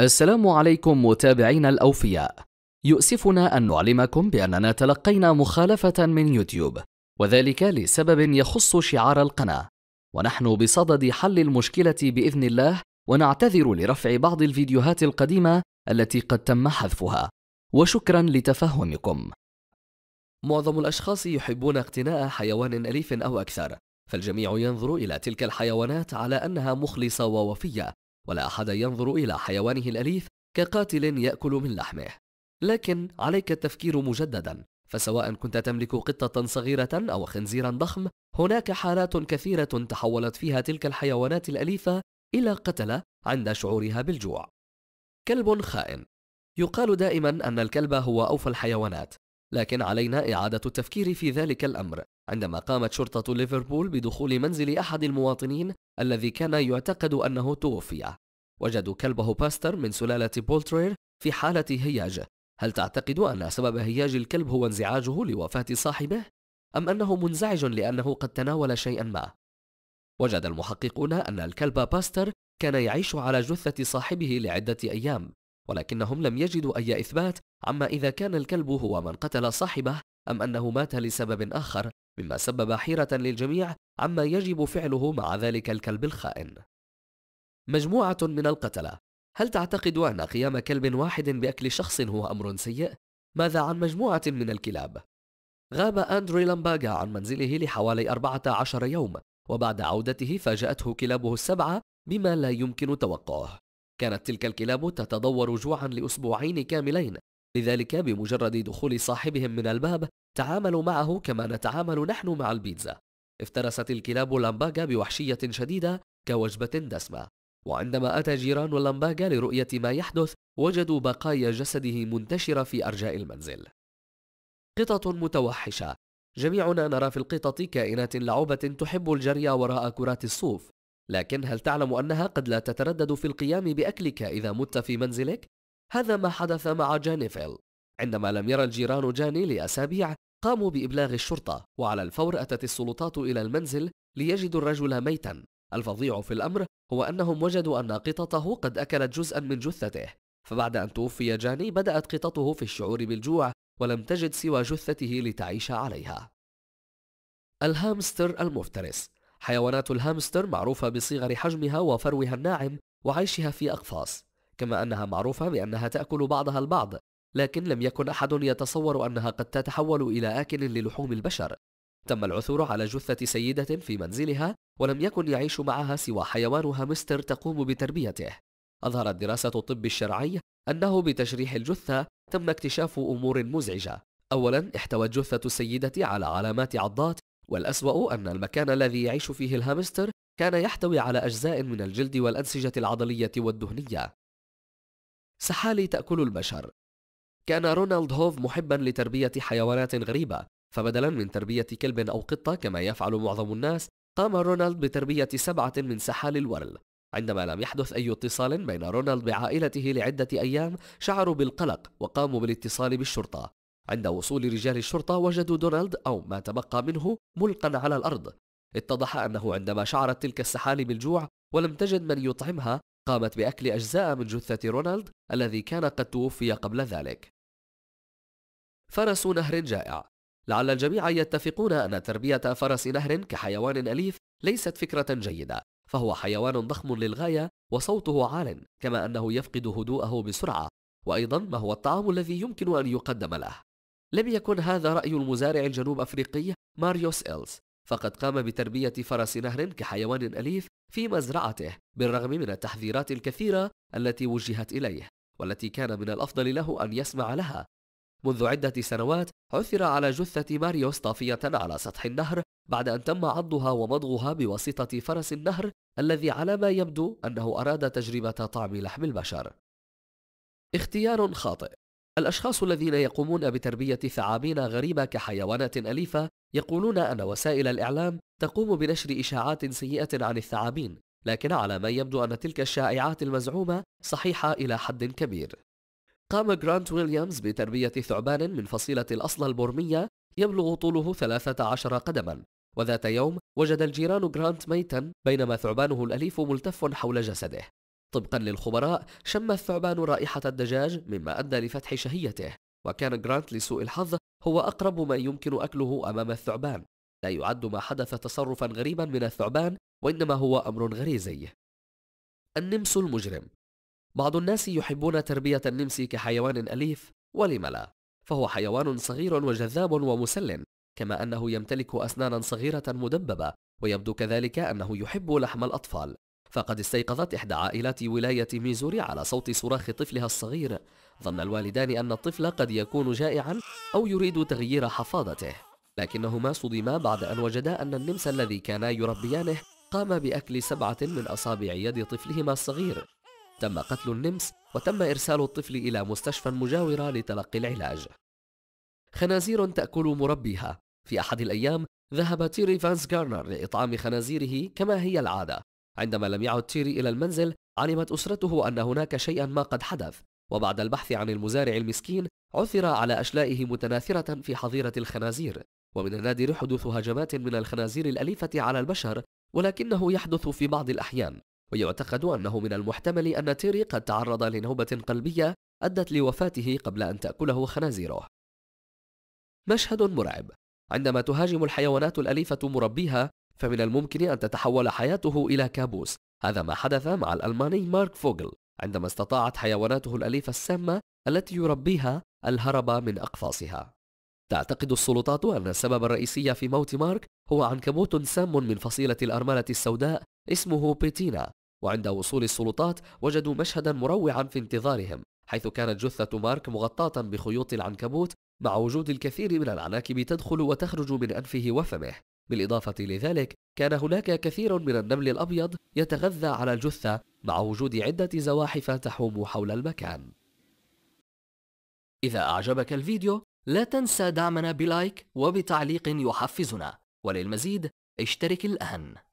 السلام عليكم متابعينا الأوفياء يؤسفنا أن نعلمكم بأننا تلقينا مخالفة من يوتيوب وذلك لسبب يخص شعار القناة ونحن بصدد حل المشكلة بإذن الله ونعتذر لرفع بعض الفيديوهات القديمة التي قد تم حذفها وشكرا لتفهمكم معظم الأشخاص يحبون اقتناء حيوان أليف أو أكثر فالجميع ينظر إلى تلك الحيوانات على أنها مخلصة ووفية ولا أحد ينظر إلى حيوانه الأليف كقاتل يأكل من لحمه لكن عليك التفكير مجددا فسواء كنت تملك قطة صغيرة أو خنزيرا ضخم هناك حالات كثيرة تحولت فيها تلك الحيوانات الأليفة إلى قتلة عند شعورها بالجوع كلب خائن يقال دائما أن الكلب هو أوفى الحيوانات لكن علينا إعادة التفكير في ذلك الأمر عندما قامت شرطة ليفربول بدخول منزل أحد المواطنين الذي كان يعتقد أنه توفي وجدوا كلبه باستر من سلالة بولترير في حالة هياج هل تعتقد أن سبب هياج الكلب هو انزعاجه لوفاة صاحبه؟ أم أنه منزعج لأنه قد تناول شيئا ما؟ وجد المحققون أن الكلب باستر كان يعيش على جثة صاحبه لعدة أيام ولكنهم لم يجدوا أي إثبات عما إذا كان الكلب هو من قتل صاحبه أم أنه مات لسبب آخر مما سبب حيرة للجميع عما يجب فعله مع ذلك الكلب الخائن. مجموعة من القتلة هل تعتقد أن قيام كلب واحد بأكل شخص هو أمر سيء؟ ماذا عن مجموعة من الكلاب؟ غاب أندري لامباغا عن منزله لحوالي 14 يوم وبعد عودته فاجأته كلابه السبعة بما لا يمكن توقعه كانت تلك الكلاب تتضور جوعا لأسبوعين كاملين لذلك بمجرد دخول صاحبهم من الباب تعاملوا معه كما نتعامل نحن مع البيتزا افترست الكلاب اللمباجة بوحشية شديدة كوجبة دسمة وعندما أتى جيران اللمباجة لرؤية ما يحدث وجدوا بقايا جسده منتشرة في أرجاء المنزل قطط متوحشة جميعنا نرى في القطط كائنات لعوبة تحب الجري وراء كرات الصوف لكن هل تعلم أنها قد لا تتردد في القيام بأكلك إذا مت في منزلك؟ هذا ما حدث مع جانيفيل عندما لم يرى الجيران جاني لأسابيع قاموا بإبلاغ الشرطة وعلى الفور أتت السلطات إلى المنزل ليجدوا الرجل ميتا الفظيع في الأمر هو أنهم وجدوا أن قطته قد أكلت جزءا من جثته فبعد أن توفي جاني بدأت قطته في الشعور بالجوع ولم تجد سوى جثته لتعيش عليها الهامستر المفترس حيوانات الهامستر معروفة بصغر حجمها وفروها الناعم وعيشها في أقفاص كما أنها معروفة بأنها تأكل بعضها البعض لكن لم يكن أحد يتصور أنها قد تتحول إلى آكل للحوم البشر تم العثور على جثة سيدة في منزلها ولم يكن يعيش معها سوى حيوان هامستر تقوم بتربيته أظهرت دراسة الطب الشرعي أنه بتشريح الجثة تم اكتشاف أمور مزعجة أولا احتوت جثة السيدة على علامات عضات والأسوأ أن المكان الذي يعيش فيه الهامستر كان يحتوي على أجزاء من الجلد والأنسجة العضلية والدهنية سحالي تأكل البشر كان رونالد هوف محبا لتربية حيوانات غريبة فبدلا من تربية كلب أو قطة كما يفعل معظم الناس قام رونالد بتربية سبعة من سحال الورل عندما لم يحدث أي اتصال بين رونالد بعائلته لعدة أيام شعروا بالقلق وقاموا بالاتصال بالشرطة عند وصول رجال الشرطة وجدوا دونالد أو ما تبقى منه ملقا على الأرض اتضح أنه عندما شعرت تلك السحالي بالجوع ولم تجد من يطعمها قامت بأكل أجزاء من جثة رونالد الذي كان قد توفي قبل ذلك. فرس نهر جائع لعل الجميع يتفقون أن تربية فرس نهر كحيوان أليف ليست فكرة جيدة، فهو حيوان ضخم للغاية وصوته عال، كما أنه يفقد هدوءه بسرعة، وأيضا ما هو الطعام الذي يمكن أن يقدم له؟ لم يكن هذا رأي المزارع الجنوب أفريقي ماريوس إيلز، فقد قام بتربية فرس نهر كحيوان أليف في مزرعته بالرغم من التحذيرات الكثيرة التي وجهت إليه والتي كان من الأفضل له أن يسمع لها منذ عدة سنوات عثر على جثة ماريوس طافية على سطح النهر بعد أن تم عضها ومضغها بواسطة فرس النهر الذي على ما يبدو أنه أراد تجربة طعم لحم البشر. اختيار خاطئ الأشخاص الذين يقومون بتربية ثعابين غريبة كحيوانات أليفة يقولون أن وسائل الإعلام تقوم بنشر إشاعات سيئة عن الثعابين، لكن على ما يبدو أن تلك الشائعات المزعومة صحيحة إلى حد كبير. قام جرانت ويليامز بتربية ثعبان من فصيلة الأصل البورمية يبلغ طوله 13 قدما، وذات يوم وجد الجيران جرانت ميتا بينما ثعبانه الأليف ملتف حول جسده، طبقا للخبراء شم الثعبان رائحة الدجاج مما أدى لفتح شهيته وكان جرانت لسوء الحظ هو أقرب ما يمكن أكله أمام الثعبان لا يعد ما حدث تصرفا غريبا من الثعبان وإنما هو أمر غريزي النمس المجرم بعض الناس يحبون تربية النمس كحيوان أليف ولم لا فهو حيوان صغير وجذاب ومسل كما أنه يمتلك أسنانا صغيرة مدببة ويبدو كذلك أنه يحب لحم الأطفال فقد استيقظت إحدى عائلات ولاية ميزوري على صوت صراخ طفلها الصغير ظن الوالدان أن الطفل قد يكون جائعا أو يريد تغيير حفاظته لكنهما صدما بعد أن وجدا أن النمس الذي كانا يربيانه قام بأكل سبعة من أصابع يد طفلهما الصغير تم قتل النمس وتم إرسال الطفل إلى مستشفى مجاورة لتلقي العلاج خنازير تأكل مربيها في أحد الأيام ذهب تيري فانس غارنر لإطعام خنازيره كما هي العادة عندما لم يعد تيري إلى المنزل علمت أسرته أن هناك شيئا ما قد حدث وبعد البحث عن المزارع المسكين عثر على أشلائه متناثرة في حظيرة الخنازير ومن النادر حدوث هجمات من الخنازير الأليفة على البشر ولكنه يحدث في بعض الأحيان ويعتقد أنه من المحتمل أن تيري قد تعرض لنوبة قلبية أدت لوفاته قبل أن تأكله خنازيره مشهد مرعب عندما تهاجم الحيوانات الأليفة مربيها فمن الممكن أن تتحول حياته إلى كابوس هذا ما حدث مع الألماني مارك فوغل عندما استطاعت حيواناته الأليفة السامة التي يربيها الهرب من أقفاصها تعتقد السلطات أن السبب الرئيسي في موت مارك هو عنكبوت سام من فصيلة الأرملة السوداء اسمه بيتينا وعند وصول السلطات وجدوا مشهدا مروعا في انتظارهم حيث كانت جثة مارك مغطاة بخيوط العنكبوت مع وجود الكثير من العناكب تدخل وتخرج من أنفه وفمه بالإضافة لذلك كان هناك كثير من النمل الأبيض يتغذى على الجثة مع وجود عدة زواحف تحوم حول المكان إذا أعجبك الفيديو لا تنسى دعمنا بلايك وبتعليق يحفزنا وللمزيد اشترك الآن